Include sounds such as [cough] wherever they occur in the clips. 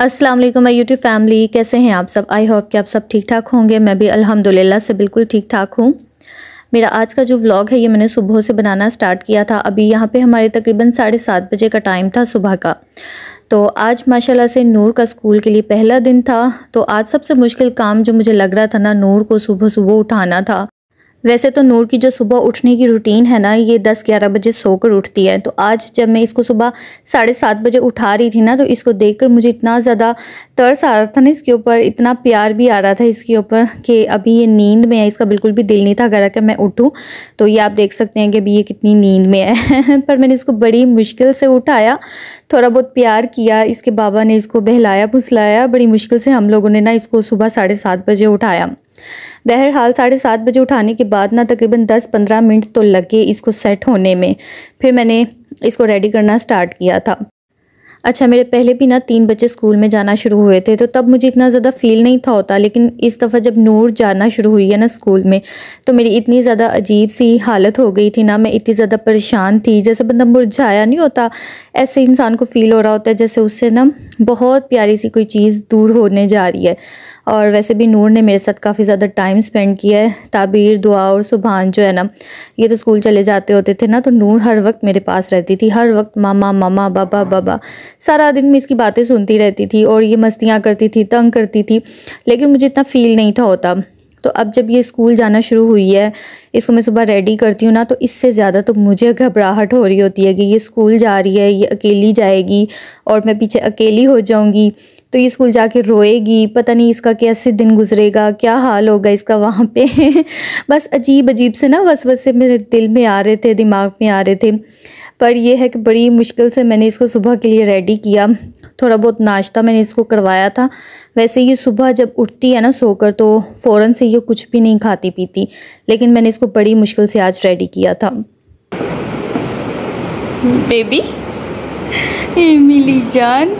असलम मैं my YouTube family कैसे हैं आप सब आई होप कि आप सब ठीक ठाक होंगे मैं भी अल्हम्दुलिल्लाह से बिल्कुल ठीक ठाक हूँ मेरा आज का जो व्लॉग है ये मैंने सुबह से बनाना स्टार्ट किया था अभी यहाँ पे हमारे तकरीबन साढ़े सात बजे का टाइम था सुबह का तो आज माशाल्लाह से नूर का स्कूल के लिए पहला दिन था तो आज सबसे मुश्किल काम जो मुझे लग रहा था ना नूर को सुबह सुबह उठाना था वैसे तो नूर की जो सुबह उठने की रूटीन है ना ये दस ग्यारह बजे सोकर उठती है तो आज जब मैं इसको सुबह साढ़े सात बजे उठा रही थी ना तो इसको देखकर मुझे इतना ज़्यादा तरस आ रहा था ना इसके ऊपर इतना प्यार भी आ रहा था इसके ऊपर कि अभी ये नींद में है इसका बिल्कुल भी दिल नहीं था करा कि मैं उठूँ तो ये आप देख सकते हैं कि अभी ये कितनी नींद में है [laughs] पर मैंने इसको बड़ी मुश्किल से उठाया थोड़ा बहुत प्यार किया इसके बाबा ने इसको बहलाया फुसलाया बड़ी मुश्किल से हम लोगों ने ना इसको सुबह साढ़े सात बजे उठाया बहरहाल साढ़े सात बजे उठाने के बाद ना तकरीबन दस पंद्रह मिनट तो लगे इसको सेट होने में फिर मैंने इसको रेडी करना स्टार्ट किया था अच्छा मेरे पहले भी ना तीन बच्चे स्कूल में जाना शुरू हुए थे तो तब मुझे इतना ज़्यादा फील नहीं था होता लेकिन इस दफ़ा जब नूर जाना शुरू हुई है ना स्कूल में तो मेरी इतनी ज़्यादा अजीब सी हालत हो गई थी ना मैं इतनी ज़्यादा परेशान थी जैसे बंदा मुरझाया नहीं होता ऐसे इंसान को फ़ील हो रहा होता है जैसे उससे ना बहुत प्यारी सी कोई चीज़ दूर होने जा रही है और वैसे भी नूर ने मेरे साथ काफ़ी ज़्यादा टाइम स्पेंड किया है ताबीर दुआ और सुबहान जो है ना ये तो स्कूल चले जाते होते थे ना तो नूर हर वक्त मेरे पास रहती थी हर वक्त मामा मामा बाबा बाबा सारा दिन मैं इसकी बातें सुनती रहती थी और ये मस्तियाँ करती थी तंग करती थी लेकिन मुझे इतना फील नहीं था होता तो अब जब ये स्कूल जाना शुरू हुई है इसको मैं सुबह रेडी करती हूँ ना तो इससे ज़्यादा तो मुझे घबराहट हो रही होती है कि ये स्कूल जा रही है ये अकेली जाएगी और मैं पीछे अकेली हो जाऊँगी तो ये स्कूल जाके रोएगी पता नहीं इसका कैसे दिन गुजरेगा क्या हाल होगा इसका वहाँ पे [laughs] बस अजीब अजीब से ना बस बस से मेरे दिल में आ रहे थे दिमाग में आ रहे थे पर यह है कि बड़ी मुश्किल से मैंने इसको सुबह के लिए रेडी किया थोड़ा बहुत नाश्ता मैंने इसको करवाया था वैसे ये सुबह जब उठती है ना सोकर तो फ़ौरन से ये कुछ भी नहीं खाती पीती लेकिन मैंने इसको बड़ी मुश्किल से आज रेडी किया था बेबी मिली जान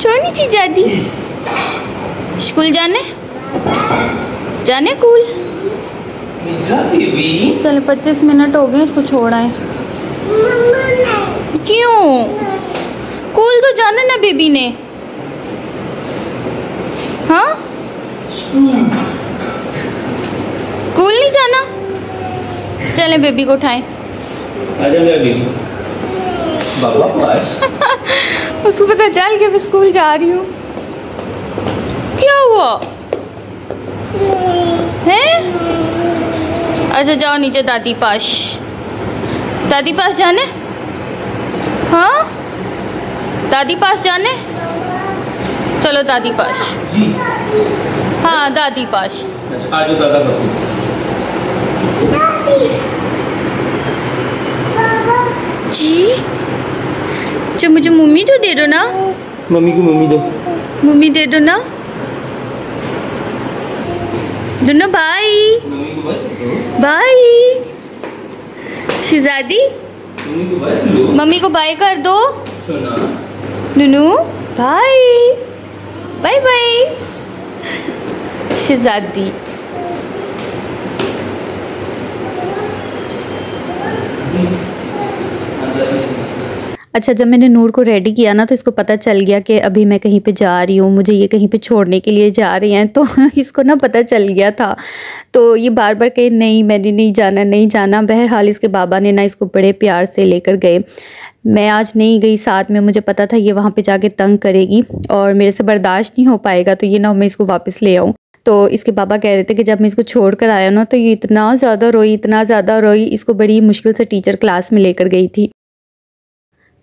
छोड़नी चीज जादी स्कूल जाने जाने कूल चलो पच्चीस मिनट हो गए इसको छोड़ आए क्यों कूल तो जाना ना बेबी ने हाँ कूल नहीं जाना चले बेबी को उठाए [laughs] उसको पता चल गया मैं स्कूल जा रही हूँ क्या हुआ हैं अच्छा जाओ नीचे दादी पाश दादी पास जाने हाँ दादी पास जाने चलो दादी पास हाँ दादी अच्छा, पास जी जो मुझे मम्मी तो दे दो ना मम्मी को मम्मी दो मम्मी दे दो ना दोनों भाई भाई शिजादी मम्मी को बाय कर दो नुनू बाय बाय बाय शिजादी Thank you. अच्छा जब मैंने नूर को रेडी किया ना तो इसको पता चल गया कि अभी मैं कहीं पे जा रही हूँ मुझे ये कहीं पे छोड़ने के लिए जा रही हैं तो [laughs] इसको ना पता चल गया था तो ये बार बार कहे नहीं मैंने नहीं जाना नहीं जाना बहरहाल इसके बाबा ने ना इसको बड़े प्यार से लेकर गए मैं आज नहीं गई साथ में मुझे पता था ये वहाँ पर जाके तंग करेगी और मेरे से बर्दाश्त नहीं हो पाएगा तो ये ना मैं इसको वापस ले आऊँ तो इसके बाबा कह रहे थे कि जब मैं इसको छोड़ कर आया ना तो ये इतना ज़्यादा रोई इतना ज़्यादा रोई इसको बड़ी मुश्किल से टीचर क्लास में लेकर गई थी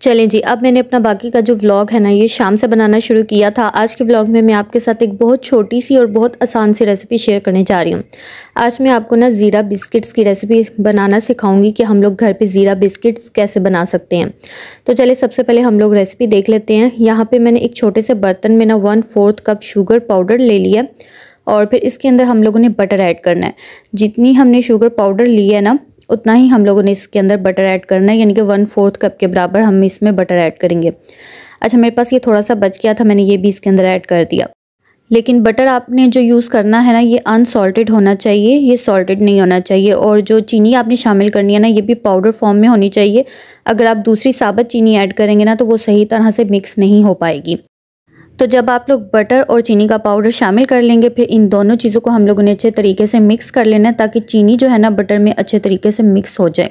चलें जी अब मैंने अपना बाकी का जो व्लॉग है ना ये शाम से बनाना शुरू किया था आज के व्लॉग में मैं आपके साथ एक बहुत छोटी सी और बहुत आसान सी रेसिपी शेयर करने जा रही हूँ आज मैं आपको ना ज़ीरा बिस्किट्स की रेसिपी बनाना सिखाऊंगी कि हम लोग घर पे ज़ीरा बिस्किट्स कैसे बना सकते हैं तो चलिए सबसे पहले हम लोग रेसिपी देख लेते हैं यहाँ पर मैंने एक छोटे से बर्तन में ना one fourth cup sugar powder ले लिया और फिर इसके अंदर हम लोगों ने बटर ऐड करना है जितनी हमने शुगर पाउडर ली है ना उतना ही हम लोगों ने इसके अंदर बटर ऐड करना है यानी कि वन फोर्थ कप के बराबर हम इसमें बटर ऐड करेंगे अच्छा मेरे पास ये थोड़ा सा बच गया था मैंने ये भी इसके अंदर ऐड कर दिया लेकिन बटर आपने जो यूज़ करना है ना ये अनसॉल्टेड होना चाहिए ये सॉल्टेड नहीं होना चाहिए और जो चीनी आपने शामिल करनी है ना ये भी पाउडर फॉर्म में होनी चाहिए अगर आप दूसरी साबत चीनी ऐड करेंगे ना तो वो सही तरह से मिक्स नहीं हो पाएगी तो जब आप लोग बटर और चीनी का पाउडर शामिल कर लेंगे फिर इन दोनों चीज़ों को हम लोगों ने अच्छे तरीके से मिक्स कर लेना ताकि चीनी जो है ना बटर में अच्छे तरीके से मिक्स हो जाए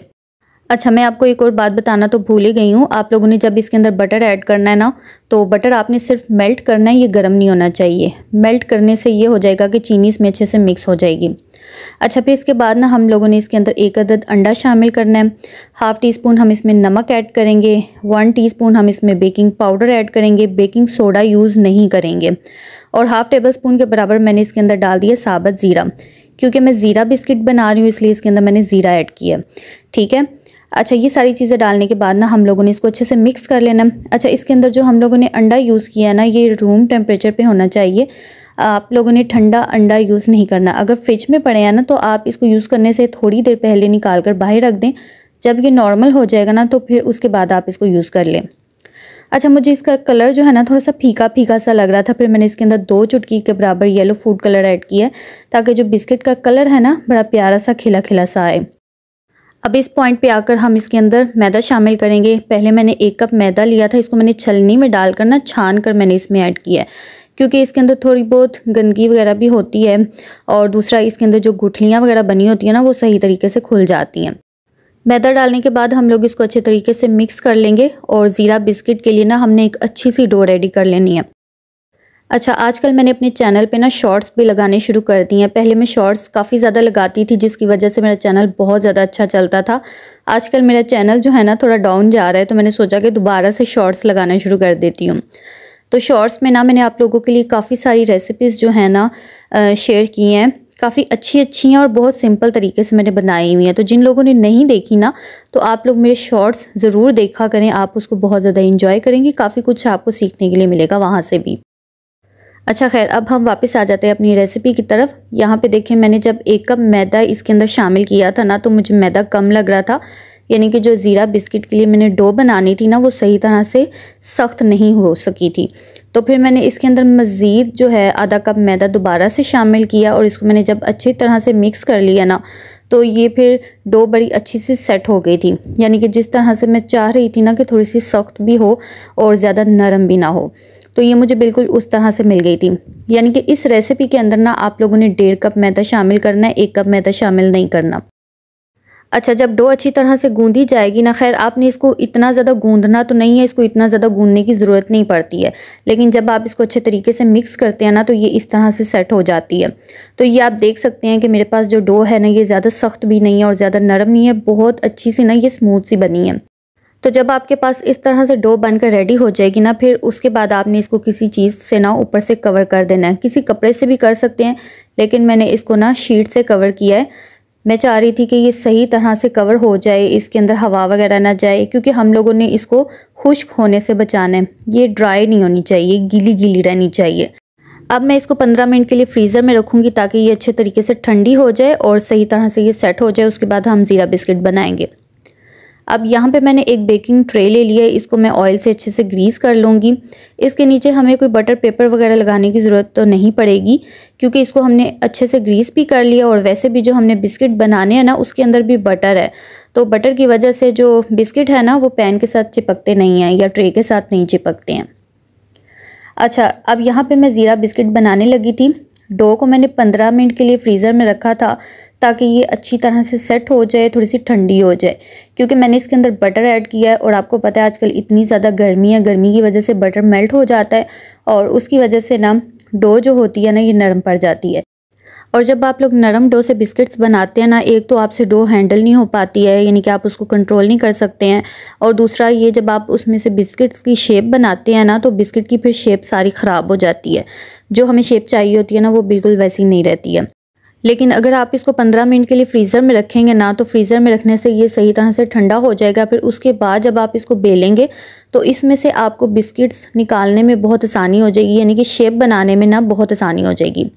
अच्छा मैं आपको एक और बात बताना तो भूल ही गई हूँ आप लोगों ने जब इसके अंदर बटर ऐड करना है ना तो बटर आपने सिर्फ मेल्ट करना है ये गर्म नहीं होना चाहिए मेल्ट करने से ये हो जाएगा कि चीनी इसमें अच्छे से मिक्स हो जाएगी अच्छा फिर इसके बाद ना हम लोगों ने इसके अंदर एक अदद अंडा शामिल करना है हाफ़ टी स्पून हम इसमें नमक ऐड करेंगे वन टीस्पून हम इसमें बेकिंग पाउडर ऐड करेंगे बेकिंग सोडा यूज़ नहीं करेंगे और हाफ़ टेबल स्पून के बराबर मैंने इसके अंदर डाल दिया साबत ज़ीरा क्योंकि मैं ज़ीरा बिस्किट बना रही हूँ इसलिए इसके अंदर मैंने ज़ीरा ऐड किया ठीक है अच्छा ये सारी चीज़ें डालने के बाद ना हम लोगों ने इसको अच्छे से मिक्स कर लेना अच्छा इसके अंदर जो हम लोगों ने अंडा यूज़ किया ना ये रूम टेम्परेचर पे होना चाहिए आप लोगों ने ठंडा अंडा यूज़ नहीं करना अगर फ्रिज में पड़े हैं ना तो आप इसको यूज़ करने से थोड़ी देर पहले निकाल कर बाहर रख दें जब ये नॉर्मल हो जाएगा ना तो फिर उसके बाद आप इसको यूज़ कर लें अच्छा मुझे इसका कलर जो है ना थोड़ा सा फीका फीका सा लग रहा था फिर मैंने इसके अंदर दो चुटकी के बराबर येलो फूड कलर ऐड किया है ताकि जो बिस्किट का कलर है ना बड़ा प्यारा सा खिला खिला सा आए अब इस पॉइंट पे आकर हम इसके अंदर मैदा शामिल करेंगे पहले मैंने एक कप मैदा लिया था इसको मैंने छलनी में डालकर ना छान कर मैंने इसमें ऐड किया है क्योंकि इसके अंदर थोड़ी बहुत गंदगी वगैरह भी होती है और दूसरा इसके अंदर जो गुठलियाँ वगैरह बनी होती हैं ना वो सही तरीके से खुल जाती हैं मैदा डालने के बाद हम लोग इसको अच्छे तरीके से मिक्स कर लेंगे और ज़ीरा बिस्किट के लिए ना हमने एक अच्छी सी डो रेडी कर लेनी है अच्छा आजकल मैंने अपने चैनल पे ना शॉर्ट्स भी लगाने शुरू कर दिए हैं पहले मैं शॉर्ट्स काफ़ी ज़्यादा लगाती थी जिसकी वजह से मेरा चैनल बहुत ज़्यादा अच्छा चलता था आजकल मेरा चैनल जो है ना थोड़ा डाउन जा रहा है तो मैंने सोचा कि दोबारा से शॉर्ट्स लगाना शुरू कर देती हूँ तो शॉर्ट्स में ना मैंने आप लोगों के लिए काफ़ी सारी रेसिपीज़ जो है ना शेयर की हैं काफ़ी अच्छी अच्छी हैं और बहुत सिंपल तरीके से मैंने बनाई हुई हैं तो जिन लोगों ने नहीं देखी ना तो आप लोग मेरे शॉर्ट्स ज़रूर देखा करें आप उसको बहुत ज़्यादा इंजॉय करेंगे काफ़ी कुछ आपको सीखने के लिए मिलेगा वहाँ से भी अच्छा खैर अब हम वापस आ जाते हैं अपनी रेसिपी की तरफ यहाँ पे देखें मैंने जब एक कप मैदा इसके अंदर शामिल किया था ना तो मुझे मैदा कम लग रहा था यानी कि जो ज़ीरा बिस्किट के लिए मैंने डो बनानी थी ना वो सही तरह से सख्त नहीं हो सकी थी तो फिर मैंने इसके अंदर मज़ीद जो है आधा कप मैदा दोबारा से शामिल किया और इसको मैंने जब अच्छी तरह से मिक्स कर लिया ना तो ये फिर डो बड़ी अच्छी सी सेट हो गई थी यानी कि जिस तरह से मैं चाह रही थी ना कि थोड़ी सी सख्त भी हो और ज़्यादा नरम भी ना हो तो ये मुझे बिल्कुल उस तरह से मिल गई थी यानी कि इस रेसिपी के अंदर ना आप लोगों ने डेढ़ कप मैदा शामिल करना है एक कप मैदा शामिल नहीं करना अच्छा जब डो अच्छी तरह से गूंदी जाएगी ना खैर आपने इसको इतना ज़्यादा गूंदना तो नहीं है इसको इतना ज़्यादा गूंदने की ज़रूरत नहीं पड़ती है लेकिन जब आप इसको अच्छे तरीके से मिक्स करते हैं ना तो ये इस तरह से सेट हो जाती है तो ये आप देख सकते हैं कि मेरे पास जो डो है ना ये ज़्यादा सख्त भी नहीं है और ज़्यादा नरम नहीं है बहुत अच्छी सी ना ये स्मूथ सी बनी है तो जब आपके पास इस तरह से डो बनकर रेडी हो जाएगी ना फिर उसके बाद आपने इसको किसी चीज़ से ना ऊपर से कवर कर देना है किसी कपड़े से भी कर सकते हैं लेकिन मैंने इसको ना शीट से कवर किया है मैं चाह रही थी कि ये सही तरह से कवर हो जाए इसके अंदर हवा वगैरह ना जाए क्योंकि हम लोगों ने इसको खुश्क होने से बचाना है ये ड्राई नहीं होनी चाहिए गीली गीली रहनी चाहिए अब मैं इसको 15 मिनट के लिए फ्रीज़र में रखूँगी ताकि ये अच्छे तरीके से ठंडी हो जाए और सही तरह से ये सेट हो जाए उसके बाद हम ज़ीरा बिस्किट बनाएंगे अब यहाँ पे मैंने एक बेकिंग ट्रे ले लिया है इसको मैं ऑयल से अच्छे से ग्रीस कर लूँगी इसके नीचे हमें कोई बटर पेपर वगैरह लगाने की ज़रूरत तो नहीं पड़ेगी क्योंकि इसको हमने अच्छे से ग्रीस भी कर लिया और वैसे भी जो हमने बिस्किट बनाने हैं ना उसके अंदर भी बटर है तो बटर की वजह से जो बिस्किट है ना वो पैन के साथ चिपकते नहीं हैं या ट्रे के साथ नहीं चिपकते हैं अच्छा अब यहाँ पर मैं ज़ीरा बिस्किट बनाने लगी थी डो को मैंने पंद्रह मिनट के लिए फ्रीज़र में रखा था ताकि ये अच्छी तरह से सेट हो जाए थोड़ी सी ठंडी हो जाए क्योंकि मैंने इसके अंदर बटर ऐड किया है और आपको पता है आजकल इतनी ज़्यादा गर्मी है गर्मी की वजह से बटर मेल्ट हो जाता है और उसकी वजह से ना डो जो होती है ना ये नरम पड़ जाती है और जब आप लोग नरम डो से बिस्किट्स बनाते हैं ना एक तो आपसे डो हैंडल नहीं हो पाती है यानी कि आप उसको कंट्रोल नहीं कर सकते हैं और दूसरा ये जब आप उसमें से बिस्किट्स की शेप बनाते हैं ना तो बिस्किट की फिर शेप सारी ख़राब हो जाती है जो हमें शेप चाहिए होती है ना वो बिल्कुल वैसी नहीं रहती है लेकिन अगर आप इसको 15 मिनट के लिए फ्रीज़र में रखेंगे ना तो फ्रीज़र में रखने से ये सही तरह से ठंडा हो जाएगा फिर उसके बाद जब आप इसको बेलेंगे तो इसमें से आपको बिस्किट्स निकालने में बहुत आसानी हो जाएगी यानी कि शेप बनाने में ना बहुत आसानी हो जाएगी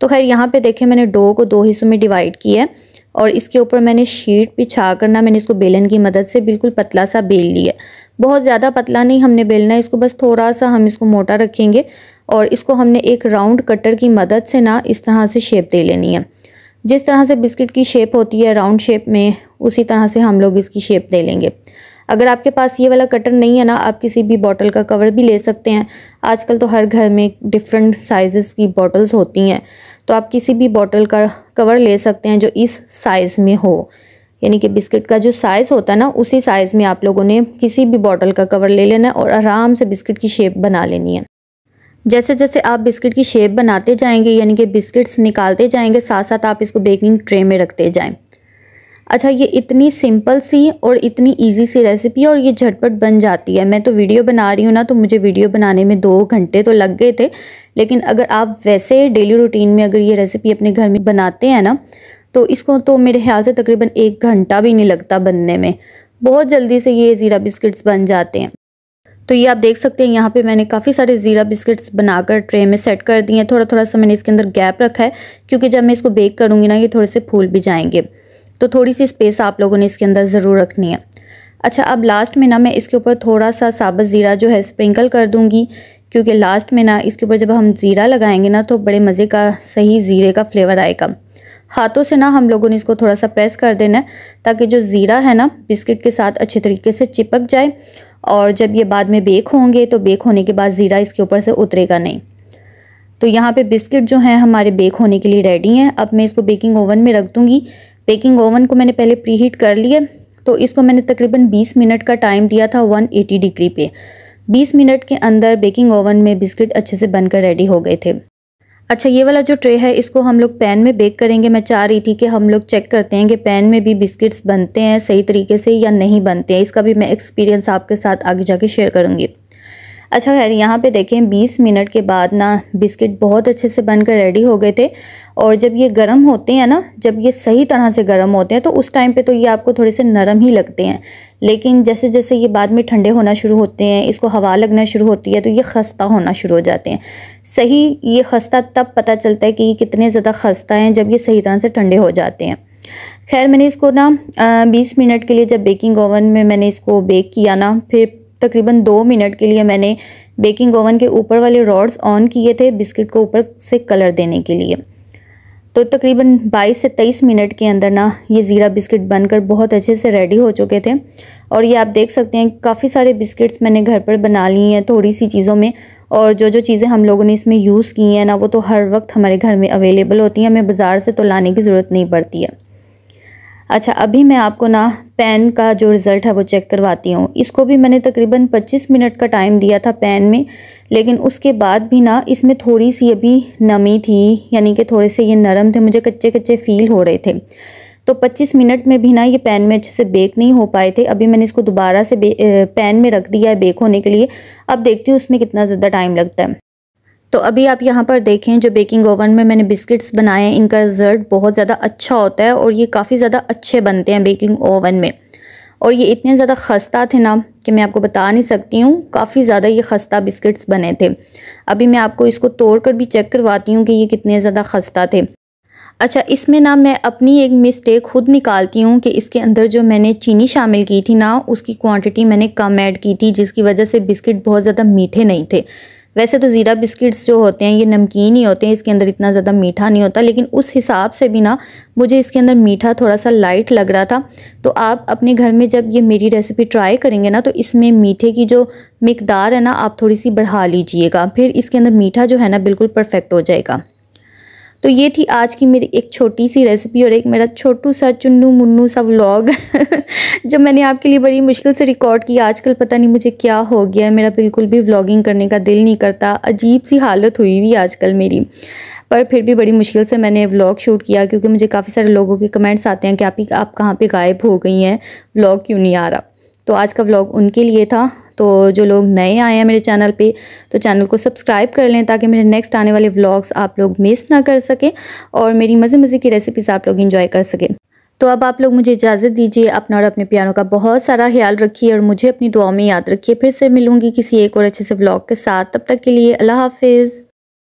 तो खैर यहाँ पे देखें मैंने डो को दो हिस्सों में डिवाइड किया है और इसके ऊपर मैंने शीट बिछा कर ना मैंने इसको बेलन की मदद से बिल्कुल पतला सा बेल लिया बहुत ज़्यादा पतला नहीं हमने बेलना है इसको बस थोड़ा सा हम इसको मोटा रखेंगे और इसको हमने एक राउंड कटर की मदद से ना इस तरह से शेप दे लेनी है जिस तरह से बिस्किट की शेप होती है राउंड शेप में उसी तरह से हम लोग इसकी शेप दे लेंगे अगर आपके पास ये वाला कटर नहीं है ना आप किसी भी बॉटल का कवर भी ले सकते हैं आजकल तो हर घर में डिफरेंट साइज़ की बॉटल्स होती हैं तो आप किसी भी बॉटल का कवर ले सकते हैं जो इस साइज़ में हो यानी कि बिस्किट का जो साइज़ होता है ना उसी साइज़ में आप लोगों ने किसी भी बॉटल का कवर ले लेना है और आराम से बिस्किट की शेप बना लेनी है जैसे जैसे आप बिस्किट की शेप बनाते जाएंगे यानी कि बिस्किट्स निकालते जाएंगे साथ साथ आप इसको बेकिंग ट्रे में रखते जाएं अच्छा ये इतनी सिंपल सी और इतनी इजी सी रेसिपी है और ये झटपट बन जाती है मैं तो वीडियो बना रही हूँ ना तो मुझे वीडियो बनाने में दो घंटे तो लग गए थे लेकिन अगर आप वैसे डेली रूटीन में अगर ये रेसिपी अपने घर में बनाते हैं ना तो इसको तो मेरे ख्याल से तकरीबन एक घंटा भी नहीं लगता बनने में बहुत जल्दी से ये ज़ीरा बिस्किट्स बन जाते हैं तो ये आप देख सकते हैं यहाँ पे मैंने काफ़ी सारे ज़ीरा बिस्किट्स बनाकर ट्रे में सेट कर दिए हैं थोड़ा थोड़ा सा मैंने इसके अंदर गैप रखा है क्योंकि जब मैं इसको बेक करूँगी ना ये थोड़े से फूल भी जाएंगे तो थोड़ी सी स्पेस आप लोगों ने इसके अंदर ज़रूर रखनी है अच्छा अब लास्ट में ना मैं इसके ऊपर थोड़ा सा साबत ज़ीरा जो है स्प्रिंकल कर दूँगी क्योंकि लास्ट में ना इसके ऊपर जब हम ज़ीरा लगाएंगे ना तो बड़े मज़े का सही ज़ीरे का फ्लेवर आएगा हाथों से ना हम लोगों ने इसको थोड़ा सा प्रेस कर देना है ताकि जो ज़ीरा है ना बिस्किट के साथ अच्छे तरीके से चिपक जाए और जब ये बाद में बेक होंगे तो बेक होने के बाद ज़ीरा इसके ऊपर से उतरेगा नहीं तो यहाँ पे बिस्किट जो हैं हमारे बेक होने के लिए रेडी हैं अब मैं इसको बेकिंग ओवन में रख दूँगी बेकिंग ओवन को मैंने पहले प्री हीट कर लिया तो इसको मैंने तकरीबन 20 मिनट का टाइम दिया था 180 डिग्री पे 20 मिनट के अंदर बेकिंग ओवन में बिस्किट अच्छे से बनकर रेडी हो गए थे अच्छा ये वाला जो ट्रे है इसको हम लोग पैन में बेक करेंगे मैं चाह रही थी कि हम लोग चेक करते हैं कि पैन में भी बिस्किट्स बनते हैं सही तरीके से या नहीं बनते हैं इसका भी मैं एक्सपीरियंस आपके साथ आगे जाके शेयर करूँगी अच्छा खैर यहाँ पे देखें 20 मिनट के बाद ना बिस्किट बहुत अच्छे से बनकर रेडी हो गए थे और जब ये गर्म होते हैं ना जब ये सही तरह से गर्म होते हैं तो उस टाइम पे तो ये आपको थोड़े से नरम ही लगते हैं लेकिन जैसे जैसे ये बाद में ठंडे होना शुरू होते हैं इसको हवा लगना शुरू होती है तो ये खस्ता होना शुरू हो जाते हैं सही ये खस्ता तब पता चलता है कि ये कितने ज़्यादा खस्ता हैं जब ये सही तरह से ठंडे हो जाते हैं खैर मैंने इसको ना बीस मिनट के लिए जब बेकिंग ओवन में मैंने इसको बेक किया ना फिर तकरीबन दो मिनट के लिए मैंने बेकिंग ओवन के ऊपर वाले रॉड्स ऑन किए थे बिस्किट को ऊपर से कलर देने के लिए तो तकरीबन 22 से 23 मिनट के अंदर ना ये ज़ीरा बिस्किट बनकर बहुत अच्छे से रेडी हो चुके थे और ये आप देख सकते हैं काफ़ी सारे बिस्किट्स मैंने घर पर बना लिए हैं थोड़ी सी चीज़ों में और जो जो चीज़ें हम लोगों ने इसमें यूज़ की हैं ना वो तो हर वक्त हमारे घर में अवेलेबल होती हैं हमें बाज़ार से तो लाने की ज़रूरत नहीं पड़ती है अच्छा अभी मैं आपको ना पेन का जो रिज़ल्ट है वो चेक करवाती हूँ इसको भी मैंने तकरीबन 25 मिनट का टाइम दिया था पेन में लेकिन उसके बाद भी ना इसमें थोड़ी सी अभी नमी थी यानी कि थोड़े से ये नरम थे मुझे कच्चे कच्चे फ़ील हो रहे थे तो 25 मिनट में भी ना ये पैन में अच्छे से बेक नहीं हो पाए थे अभी मैंने इसको दोबारा से पैन में रख दिया है बेक होने के लिए अब देखती हूँ उसमें कितना ज़्यादा टाइम लगता है तो अभी आप यहाँ पर देखें जो बेकिंग ओवन में मैंने बिस्किट्स बनाए हैं इनका रिज़ल्ट बहुत ज़्यादा अच्छा होता है और ये काफ़ी ज़्यादा अच्छे बनते हैं बेकिंग ओवन में और ये इतने ज़्यादा खस्ता थे ना कि मैं आपको बता नहीं सकती हूँ काफ़ी ज़्यादा ये खस्ता बिस्किट्स बने थे अभी मैं आपको इसको तोड़ कर भी चेक करवाती हूँ कि ये कितने ज़्यादा खस्ता थे अच्छा इसमें ना मैं अपनी एक मिस्टेक खुद निकालती हूँ कि इसके अंदर जो मैंने चीनी शामिल की थी ना उसकी क्वांटिटी मैंने कम ऐड की थी जिसकी वजह से बिस्किट बहुत ज़्यादा मीठे नहीं थे वैसे तो ज़ीरा बिस्किट्स जो होते हैं ये नमकीन ही होते हैं इसके अंदर इतना ज़्यादा मीठा नहीं होता लेकिन उस हिसाब से भी ना मुझे इसके अंदर मीठा थोड़ा सा लाइट लग रहा था तो आप अपने घर में जब ये मेरी रेसिपी ट्राई करेंगे ना तो इसमें मीठे की जो मकदार है ना आप थोड़ी सी बढ़ा लीजिएगा फिर इसके अंदर मीठा जो है ना बिल्कुल परफेक्ट हो जाएगा तो ये थी आज की मेरी एक छोटी सी रेसिपी और एक मेरा छोटू सा चुन्नू मुन्नू सा व्लॉग [laughs] जब मैंने आपके लिए बड़ी मुश्किल से रिकॉर्ड किया आजकल पता नहीं मुझे क्या हो गया है मेरा बिल्कुल भी व्लॉगिंग करने का दिल नहीं करता अजीब सी हालत हुई हुई आजकल मेरी पर फिर भी बड़ी मुश्किल से मैंने व्लॉग शूट किया क्योंकि मुझे काफ़ी सारे लोगों के कमेंट्स आते हैं कि आप आप कहाँ पर गायब हो गई हैं व्लॉग क्यों नहीं आ रहा तो आज का व्लॉग उनके लिए था तो जो लोग नए आए हैं मेरे चैनल पे तो चैनल को सब्सक्राइब कर लें ताकि मेरे नेक्स्ट आने वाले व्लॉग्स आप लोग मिस ना कर सकें और मेरी मज़े मज़े की रेसिपीज़ आप लोग इन्जॉय कर सकें तो अब आप लोग मुझे इजाज़त दीजिए अपना और अपने प्यारों का बहुत सारा ख्याल रखिए और मुझे अपनी दुआ में याद रखिए फिर से मिलूँगी किसी एक और अच्छे से ब्लॉग के साथ तब तक के लिए अल्लाह हाफिज़